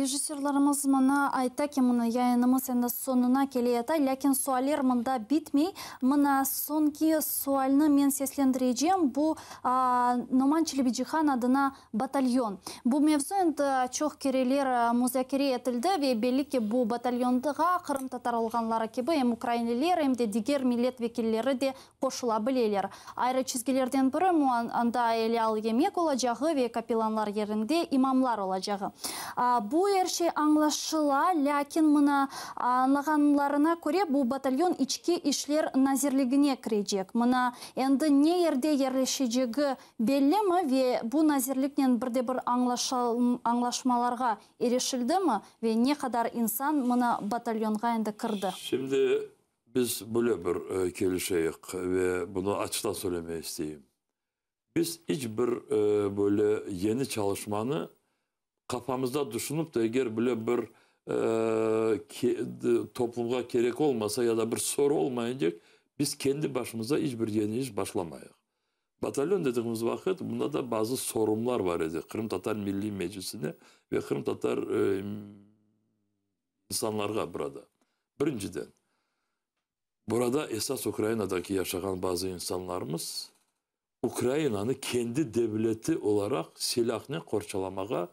режиссерларымыз мына айта ке мына яйынымыз енді соңына келе ята ләкин суалер мында битмей мына соңғы суалны мен сеслендірейжем бұл номан челебиджихан адына батальон бұл мевзу енді чоқ керелер музакере етілді ве белике бұл батальондыға қырым татар олғанлары кебі ем украинелер ем де дигер милет векелері де қошыла білелер айры чизгелерден бірі анда әлі ал емек олажағы ве капиланлар ерінде имамлар олажағы бұл ерше аңлашыла, ләкин мына анлағанларына көре бұл батальон ішке ішлер назерлігіне кірежек. Мұна әнді не ерде ерлешежегі белі ве бұл назирлікнен бірде бір аңлашмаларға ерешілді ме, ве не қадар инсан мұна батальонға енді кірді? Шымды біз böyle bir e, ве ve bunu açıdan söylemek isteyeyim. Biz e, kafamızda düşünüp de eğer böyle bir e, ki, de, toplumga gerek olmasa ya da bir soru olmayınca biz kendi başımıza hiçbir yeni iş başlamayız. Batalyon dediğimiz vakit bunda da bazı sorumlar var idi. Kırım Tatar Milli Meclisi'ne ve Kırım Tatar e, insanlarga burada. Birinciden burada esas Ukrayna'daki yaşayan bazı insanlarımız Ukrayna'nı kendi devleti olarak silahını korçalamaya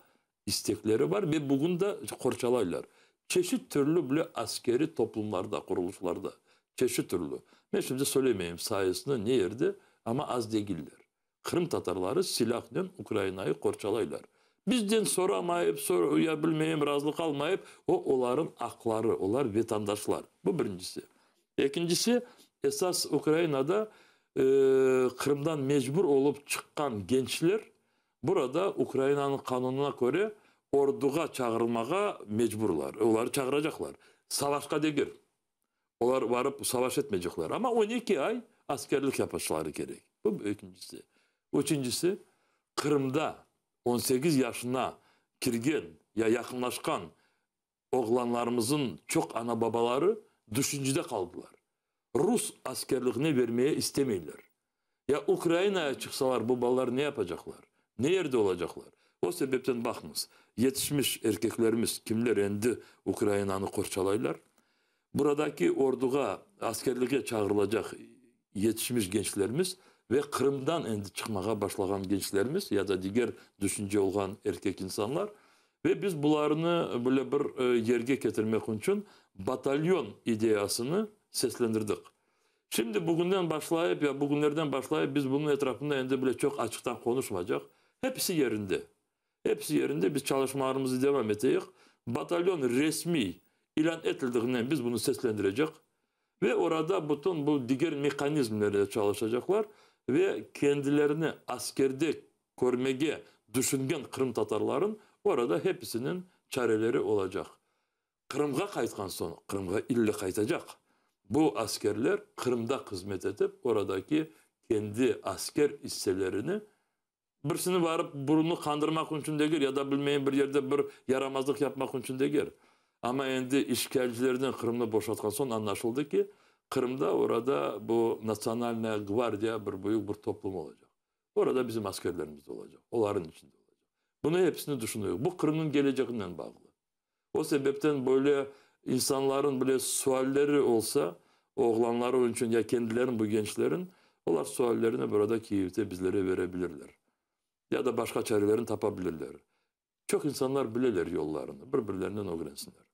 istekleri var ve bugün de kurcalaylar. Çeşit türlü bile askeri toplumlarda, kuruluşlarda. Çeşit türlü. Ben şimdi söylemeyeyim sayesinde ne yerdi ama az değiller. Kırım Tatarları silahla Ukrayna'yı kurcalaylar. Bizden soramayıp, sorabilmeyip, razı almayıp o onların akları, onlar vatandaşlar. Bu birincisi. İkincisi esas Ukrayna'da e, Kırım'dan mecbur olup çıkan gençler Burada Ukrayna'nın kanununa göre orduğa çağırılmağa mecburlar. Onları çağıracaklar. Savaşka değil. Onlar varıp savaş etmeyecekler. Ama 12 ay askerlik yapışları gerek. Bu ikincisi. Üçüncüsü Kırım'da 18 yaşına kirgen ya yakınlaşkan oğlanlarımızın çok ana babaları düşüncede kaldılar. Rus askerliğini vermeye istemiyorlar. Ya Ukrayna'ya çıksalar bu ballar ne yapacaklar? Ne yerde olacaklar? O sebepten bakınız. Yetişmiş erkeklerimiz kimler endi Ukrayna'nı korçalaylar? Buradaki orduğa, askerliğe çağrılacak yetişmiş gençlerimiz ve Kırım'dan endi çıkmaya başlayan gençlerimiz ya da diğer düşünce olan erkek insanlar ve biz bularını böyle bir e, yerge getirmek için batalyon ideyasını seslendirdik. Şimdi bugünden başlayıp ya bugünlerden başlayıp biz bunun etrafında endi böyle çok açıktan konuşmayacak. Hepsi yerinde. Hepsi yerinde biz çalışmalarımızı devam edeceğiz. Batalyon resmi ilan etildiğinden biz bunu seslendirecek. Ve orada bütün bu diğer mekanizmlere çalışacaklar. Ve kendilerini askerde kormege düşüngen Kırım Tatarların orada hepsinin çareleri olacak. Kırım'a kaytkan sonra, Kırım'a ille kaytacak. Bu askerler Kırım'da hizmet edip oradaki kendi asker hisselerini birisini varıp burunu kandırmak için de gir, ya da bilmeyin bir yerde bir yaramazlık yapmak için de gir. Ama endi işgalcilerden Kırım'ı boşaltkan son anlaşıldı ki Kırım'da orada bu Nasyonalne Gvardiya bir büyük bir toplum olacak. Orada bizim askerlerimiz de olacak. Onların içinde olacak. Bunu hepsini düşünüyor. Bu Kırım'ın geleceğinden bağlı. O sebepten böyle insanların böyle sualleri olsa oğlanları için ya kendilerinin bu gençlerin onlar suallerini burada Kiev'de bizlere verebilirler ya da başka çarelerini tapabilirler. Çok insanlar bilirler yollarını, birbirlerinden öğrensinler.